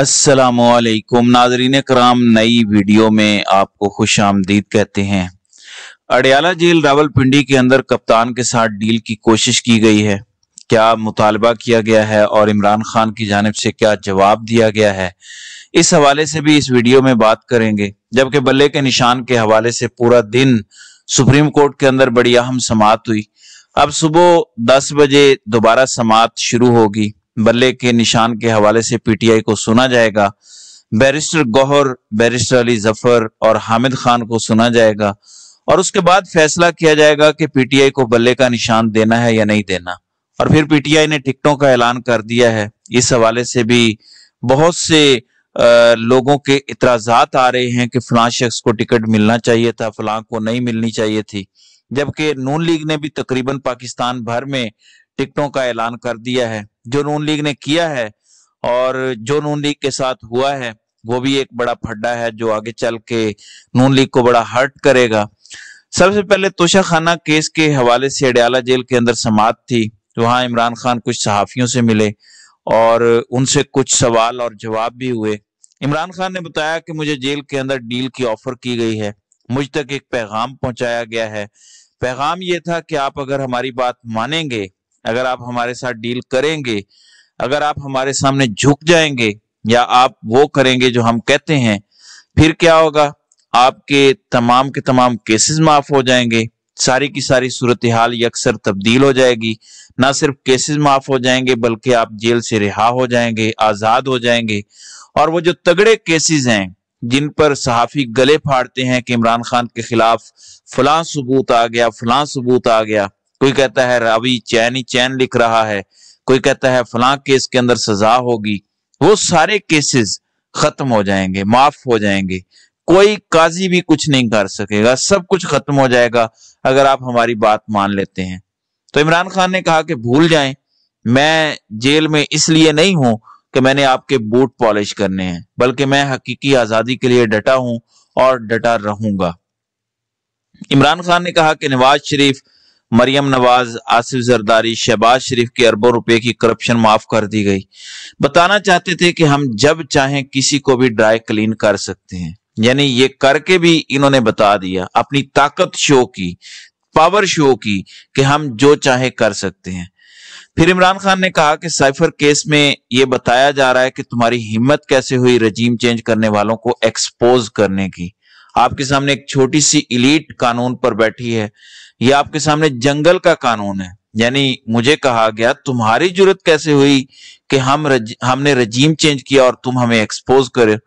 असलकुम नाजरीन कराम नई वीडियो में आपको खुश आमदीद कहते हैं अडयाला जेल रावलपिंडी के अंदर कप्तान के साथ डील की कोशिश की गई है क्या मुतालबा किया गया है और इमरान खान की जानब से क्या जवाब दिया गया है इस हवाले से भी इस वीडियो में बात करेंगे जबकि बल्ले के निशान के हवाले से पूरा दिन सुप्रीम कोर्ट के अंदर बड़ी अहम समात हुई अब सुबह दस बजे दोबारा समात शुरू होगी बल्ले के निशान के हवाले से पीटीआई को सुना जाएगा बैरिस्टर गौहर बैरिस्टर अली जफर और हामिद खान को सुना जाएगा और उसके बाद फैसला किया जाएगा कि पीटीआई को बल्ले का निशान देना है या नहीं देना और फिर पीटीआई ने टिकटों का ऐलान कर दिया है इस हवाले से भी बहुत से लोगों के इतराजात आ रहे हैं कि फलां शख्स को टिकट मिलना चाहिए था फलां को नहीं मिलनी चाहिए थी जबकि नून लीग ने भी तकरीबन पाकिस्तान भर में टिकटों का ऐलान कर दिया है जो नून लीग ने किया है और जो नून लीग के साथ हुआ है वो भी एक बड़ा फड्डा है जो आगे चल के नून लीग को बड़ा हर्ट करेगा सबसे पहले तोशा खाना केस के हवाले से अडयाला जेल के अंदर समाप्त थी तो वहां इमरान खान कुछ सहाफियों से मिले और उनसे कुछ सवाल और जवाब भी हुए इमरान खान ने बताया कि मुझे जेल के अंदर डील की ऑफर की गई है मुझ तक एक पैगाम पहुंचाया गया है पैगाम ये था कि आप अगर हमारी बात मानेंगे अगर आप हमारे साथ डील करेंगे अगर आप हमारे सामने झुक जाएंगे या आप वो करेंगे जो हम कहते हैं फिर क्या होगा आपके तमाम के तमाम केसेस माफ हो जाएंगे सारी की सारी सूरत हाल अक्सर तब्दील हो जाएगी ना सिर्फ केसेस माफ हो जाएंगे बल्कि आप जेल से रिहा हो जाएंगे आज़ाद हो जाएंगे और वो जो तगड़े केसेस हैं जिन पर सहाफ़ी गले फाड़ते हैं कि इमरान खान के खिलाफ फलां सबूत आ गया फलां सबूत आ गया कोई कहता है रावी चैन ही चैन लिख रहा है कोई कहता है फलां केस के अंदर सजा होगी वो सारे केसेस खत्म हो जाएंगे माफ हो जाएंगे कोई काजी भी कुछ नहीं कर सकेगा सब कुछ खत्म हो जाएगा अगर आप हमारी बात मान लेते हैं तो इमरान खान ने कहा कि भूल जाएं मैं जेल में इसलिए नहीं हूं कि मैंने आपके बूट पॉलिश करने हैं बल्कि मैं हकीकी आजादी के लिए डटा हूं और डटा रहूंगा इमरान खान ने कहा कि नवाज शरीफ मरियम नवाज आसिफ जरदारी शहबाज शरीफ के अरबों रुपए की करप्शन माफ कर दी गई बताना चाहते थे कि हम जब चाहें किसी को भी ड्राई क्लीन कर सकते हैं यानी ये करके भी इन्होंने बता दिया अपनी ताकत शो की पावर शो की कि हम जो चाहे कर सकते हैं फिर इमरान खान ने कहा कि साइफर केस में ये बताया जा रहा है कि तुम्हारी हिम्मत कैसे हुई रजीम चेंज करने वालों को एक्सपोज करने की आपके सामने एक छोटी सी इलीट कानून पर बैठी है यह आपके सामने जंगल का कानून है यानी मुझे कहा गया तुम्हारी जरूरत कैसे हुई कि हम रज, हमने रजीम चेंज किया और तुम हमें एक्सपोज करे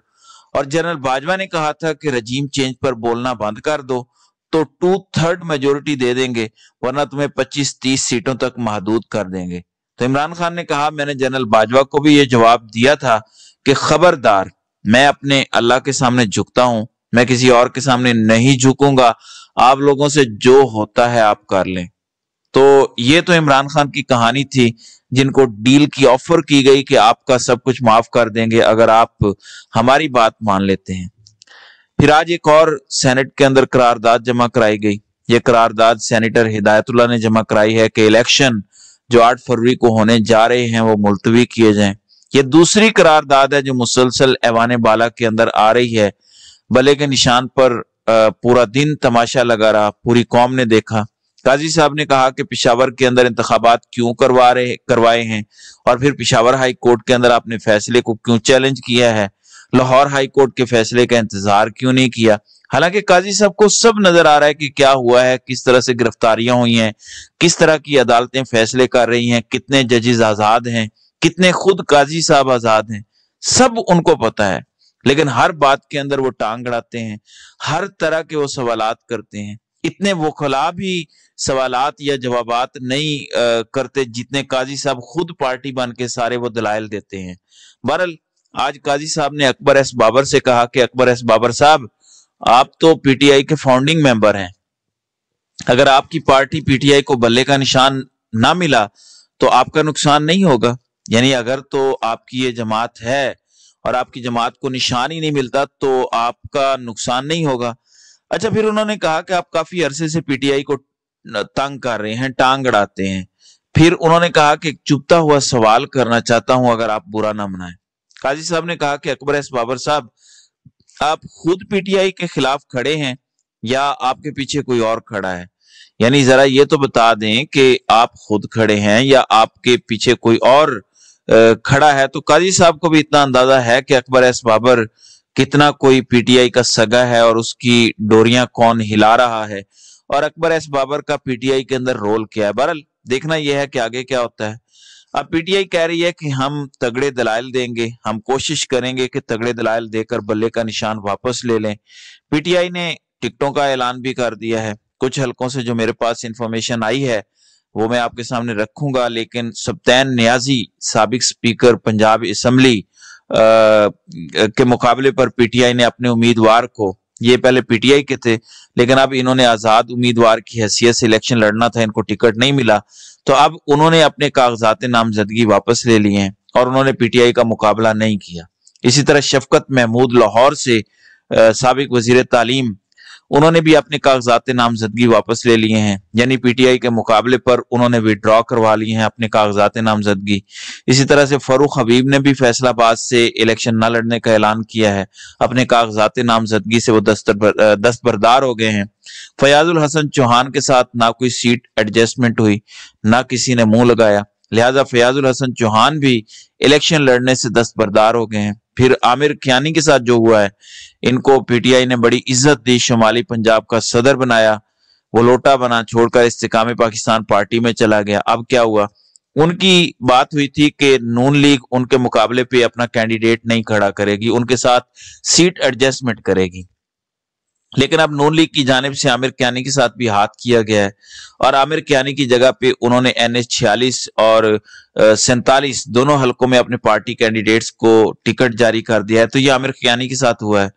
और जनरल बाजवा ने कहा था कि रजीम चेंज पर बोलना बंद कर दो तो टू थर्ड मेजोरिटी दे देंगे वरना तुम्हें 25-30 सीटों तक महदूद कर देंगे तो इमरान खान ने कहा मैंने जनरल बाजवा को भी ये जवाब दिया था कि खबरदार मैं अपने अल्लाह के सामने झुकता हूं मैं किसी और के सामने नहीं झुकूंगा आप लोगों से जो होता है आप कर लें तो ये तो इमरान खान की कहानी थी जिनको डील की ऑफर की गई कि आपका सब कुछ माफ कर देंगे अगर आप हमारी बात मान लेते हैं फिर आज एक और सेनेट के अंदर करारदाद जमा कराई गई ये करारदाद सेनेटर हिदायतुल्ला ने जमा कराई है कि इलेक्शन जो आठ फरवरी को होने जा रहे हैं वो मुलतवी किए जाएं ये दूसरी करारदाद है जो मुसलसल ऐवान बाला के अंदर आ रही है बले के निशान पर पूरा दिन तमाशा लगा रहा पूरी कौम ने देखा काजी साहब ने कहा कि पिशावर के अंदर इंतबात क्यों करवा रहे करवाए हैं और फिर पिशावर हाई कोर्ट के अंदर आपने फैसले को क्यों चैलेंज किया है लाहौर हाई कोर्ट के फैसले का इंतजार क्यों नहीं किया हालांकि काजी साहब को सब नजर आ रहा है कि क्या हुआ है किस तरह से गिरफ्तारियां हुई हैं किस तरह की अदालतें फैसले कर रही हैं कितने जजेज आजाद हैं कितने खुद काजी साहब आजाद हैं सब उनको पता है लेकिन हर बात के अंदर वो टांग अड़ाते हैं हर तरह के वो सवाल करते हैं इतने वखला भी सवालत या जवाब नहीं आ, करते जितने काजी साहब खुद पार्टी बन के सारे वो दलाइल देते हैं बहरल आज काजी साहब ने अकबर एस बाबर से कहा कि अकबर एस बाबर साहब आप तो पीटीआई के फाउंडिंग मेंबर हैं अगर आपकी पार्टी पीटीआई को बल्ले का निशान ना मिला तो आपका नुकसान नहीं होगा यानी अगर तो आपकी ये जमात है और आपकी जमात को निशान ही नहीं मिलता तो आपका नुकसान नहीं होगा अच्छा फिर उन्होंने कहा कि आप काफी अरसे से पीटीआई को तंग कर रहे हैं टांग अड़ाते हैं फिर उन्होंने कहा कि चुपता हुआ सवाल करना चाहता हूं अगर आप बुरा ना मनाए काजी साहब ने कहा कि अकबर एस बाबर साहब आप खुद पीटीआई के खिलाफ खड़े हैं या आपके पीछे कोई और खड़ा है यानी जरा ये तो बता दें कि आप खुद खड़े हैं या आपके पीछे कोई और खड़ा है तो काजी साहब को भी इतना अंदाजा है कि अकबर एस बाबर कितना कोई पीटीआई का सगा है और उसकी डोरियां कौन हिला रहा है और अकबर एस बाबर का पीटीआई के अंदर रोल क्या है बहरल देखना यह है कि आगे क्या होता है अब पीटीआई कह रही है कि हम तगड़े दलाल देंगे हम कोशिश करेंगे कि तगड़े दलाल देकर बल्ले का निशान वापस ले लें पीटीआई ने टिकटों का ऐलान भी कर दिया है कुछ हलकों से जो मेरे पास इंफॉर्मेशन आई है वो मैं आपके सामने रखूंगा लेकिन सप्तैन न्याजी सबक स्पीकर पंजाब इसम्बली के मुकाबले पर पीटीआई ने अपने उम्मीदवार को ये पहले पीटीआई के थे लेकिन अब इन्होंने आजाद उम्मीदवार की हैसियत से इलेक्शन लड़ना था इनको टिकट नहीं मिला तो अब उन्होंने अपने कागजात नामजदगी वापस ले लिए हैं और उन्होंने पीटीआई का मुकाबला नहीं किया इसी तरह शफकत महमूद लाहौर से सबक वजीर तालीम उन्होंने भी अपने कागजात नामजदगी वापस ले लिए हैं यानी पीटीआई के मुकाबले पर उन्होंने विड्रॉ करवा लिए हैं अपने कागजात नामजदगी इसी तरह से फरूख हबीब ने भी फैसलाबाद से इलेक्शन न लड़ने का ऐलान किया है अपने कागजात नामजदगी से वो दस्तबरदार हो गए हैं फयाजुल हसन चौहान के साथ ना कोई सीट एडजस्टमेंट हुई ना किसी ने मुंह लगाया लिहाजा फयाजुल हसन चौहान भी इलेक्शन लड़ने से दस्तबरदार हो गए हैं फिर आमिर खियानी के साथ जो हुआ है इनको पीटीआई ने बड़ी इज्जत दी शुमाली पंजाब का सदर बनाया वो लोटा बना छोड़कर इस्तेकाम पाकिस्तान पार्टी में चला गया अब क्या हुआ उनकी बात हुई थी कि नून लीग उनके मुकाबले पे अपना कैंडिडेट नहीं खड़ा करेगी उनके साथ सीट एडजस्टमेंट करेगी लेकिन अब नून लीग की जानब से आमिर क्यानी के साथ भी हाथ किया गया है और आमिर क्यानी की जगह पे उन्होंने एन एच छियालीस और सैतालीस दोनों हलकों में अपने पार्टी कैंडिडेट्स को टिकट जारी कर दिया है तो ये आमिर क्यानी के साथ हुआ है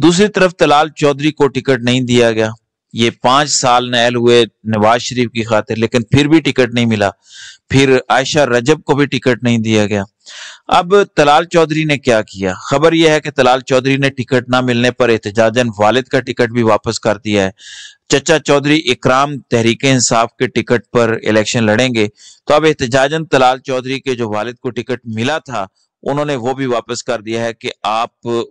दूसरी तरफ तलाल चौधरी को टिकट नहीं दिया गया ये पांच साल नहल हुए नवाज शरीफ की खातिर लेकिन फिर भी टिकट नहीं मिला फिर आयशा रजब को भी टिकट नहीं दिया गया अब तलाल चौधरी ने क्या किया खबर यह है कि तलाल चौधरी ने टिकट ना मिलने पर एहतजाजन वालिद का टिकट भी वापस कर दिया है चचा चौधरी इकराम तहरीक इंसाफ के टिकट पर इलेक्शन लड़ेंगे तो अब एहतजाजन तलाल चौधरी के जो वालिद को टिकट मिला था उन्होंने वो भी वापस कर दिया है कि आप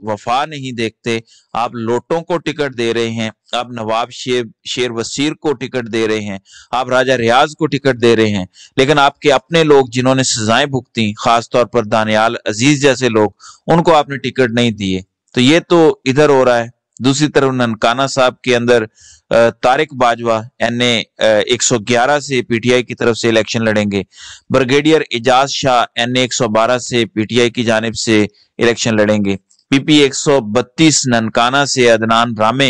वफा नहीं देखते आप लोटों को टिकट दे रहे हैं आप नवाब शेर शेर वसीर को टिकट दे रहे हैं आप राजा रियाज को टिकट दे रहे हैं लेकिन आपके अपने लोग जिन्होंने सजाएं भुगती खासतौर पर दानियाल अजीज जैसे लोग उनको आपने टिकट नहीं दिए तो ये तो इधर हो रहा है दूसरी तरफ ननकाना साहब के अंदर तारिक बाजवा एन ए एक सौ ग्यारह से पीटीआई की तरफ से इलेक्शन लड़ेंगे brigadier Ejaz Shah N A एक सौ बारह से पीटीआई की जानब से इलेक्शन लड़ेंगे पीपी एक सौ बत्तीस ननकाना से अदनान रामे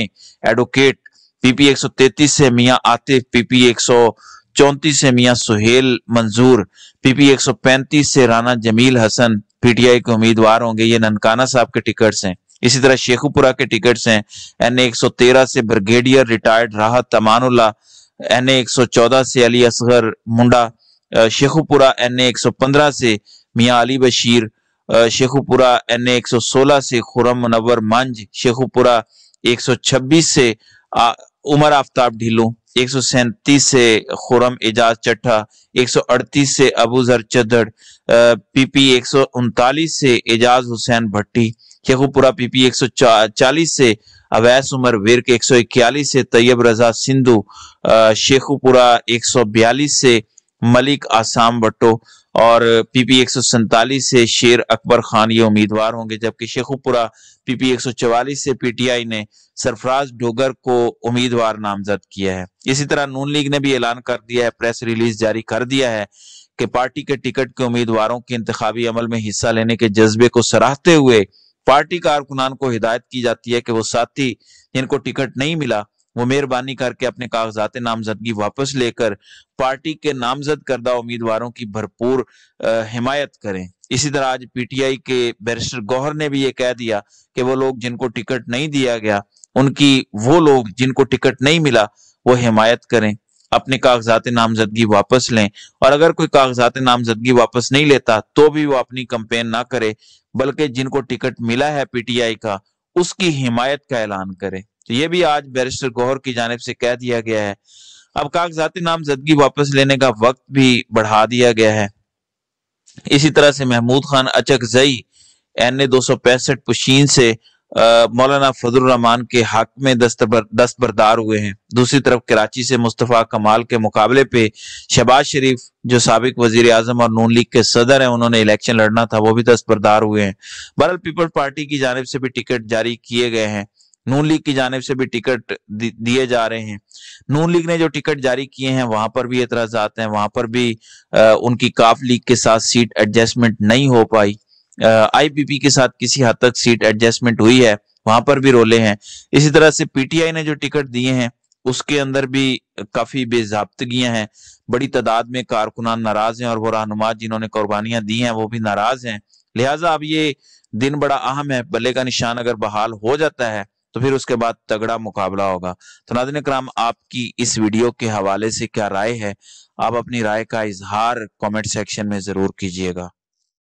एडवोकेट पीपी एक सौ तैतीस से मियाँ आतिफ पीपी एक सौ चौंतीस से मियाँ सुहेल मंजूर पीपी एक सौ पैंतीस से राना जमील हसन पीटीआई के उम्मीदवार होंगे ये ननकाना साहब के टिकट्स हैं इसी तरह शेखुपुरा के टिकट्स हैं एन एक सौ तेरह से ब्रिगेडियर रिटायर्ड राहत तमानुल्ला एन एक सौ चौदह से अली असगर मुंडा शेखुपुरा एन एक सौ पंद्रह से मियाँ अली बशीर शेखुपुरा एन एक सौ सोलह से खुरम मुनवर मंज शेखुपुरा एक सौ छब्बीस से उमर आफ्ताब ढीलू एक सौ सैंतीस से खुरम एजाज चट्ठा एक सौ अड़तीस से अबू जर चदड़ पीपी एक सौ उनतालीस से एजाज हुसैन भट्टी शेखुपुरा पीपी 140 से अवैस उमर विर्क 141 से तैयब रजा सिंधु शेखुपुरा 142 से मलिक आसाम बट्टो और पीपी एक से शेर अकबर खान ये उम्मीदवार होंगे जबकि शेखुपुरा पीपी 144 से पीटीआई ने सरफराज डोगर को उम्मीदवार नामजद किया है इसी तरह नून लीग ने भी ऐलान कर दिया है प्रेस रिलीज जारी कर दिया है कि पार्टी के टिकट के उम्मीदवारों के इंतबी अमल में हिस्सा लेने के जज्बे को सराहते हुए पार्टी कारकुनान को हिदायत की जाती है कि वो साथी जिनको टिकट नहीं मिला वो मेहरबानी करके अपने कागजात नामजदगी वापस लेकर पार्टी के नामजद करदा उम्मीदवारों की भरपूर हिमायत करें इसी तरह आज पीटीआई के बैरिस्टर गौहर ने भी ये कह दिया कि वो लोग जिनको टिकट नहीं दिया गया उनकी वो लोग जिनको टिकट नहीं मिला वो हिमायत करें अपने कागजात नामजदगी वापस लें और अगर कोई कागजात नामजदगी वापस नहीं लेता तो भी वो अपनी कंपेन ना करे बल्कि जिनको टिकट मिला है पीटीआई का उसकी हिमायत का ऐलान करे तो ये भी आज बैरिस्टर गौहर की जानब से कह दिया गया है अब कागजात नामजदगी वापस लेने का वक्त भी बढ़ा दिया गया है इसी तरह से महमूद खान अचक जई एन ए दो सौ पैंसठ पुशीन से मौलाना फजल रहमान के हक में दस्तबर दस्तबरदार हुए हैं दूसरी तरफ कराची से मुस्तफ़ा कमाल के मुकाबले पे शहबाज शरीफ जो सबक वजीर आजम और नून लीग के सदर हैं उन्होंने इलेक्शन लड़ना था वो भी दस्तबरदार हुए हैं बहरल पीपल्स पार्टी की जानब से भी टिकट जारी किए गए हैं नून लीग की जानब से भी टिकट दिए जा रहे हैं नून लीग ने जो टिकट जारी किए हैं वहां पर भी एतराजात हैं वहां पर भी आ, उनकी काफ लीग के साथ सीट एडजस्टमेंट नहीं हो पाई आईपीपी के साथ किसी हद तक सीट एडजस्टमेंट हुई है वहां पर भी रोले हैं इसी तरह से पीटीआई ने जो टिकट दिए हैं उसके अंदर भी काफी बेजाबतगियां हैं बड़ी तादाद में कारकुनान नाराज हैं और वो रहनुमा जिन्होंने कुर्बानियां दी हैं वो भी नाराज हैं लिहाजा अब ये दिन बड़ा अहम है बल्ले का निशान अगर बहाल हो जाता है तो फिर उसके बाद तगड़ा मुकाबला होगा तो नादिन कराम आपकी इस वीडियो के हवाले से क्या राय है आप अपनी राय का इजहार कमेंट सेक्शन में जरूर कीजिएगा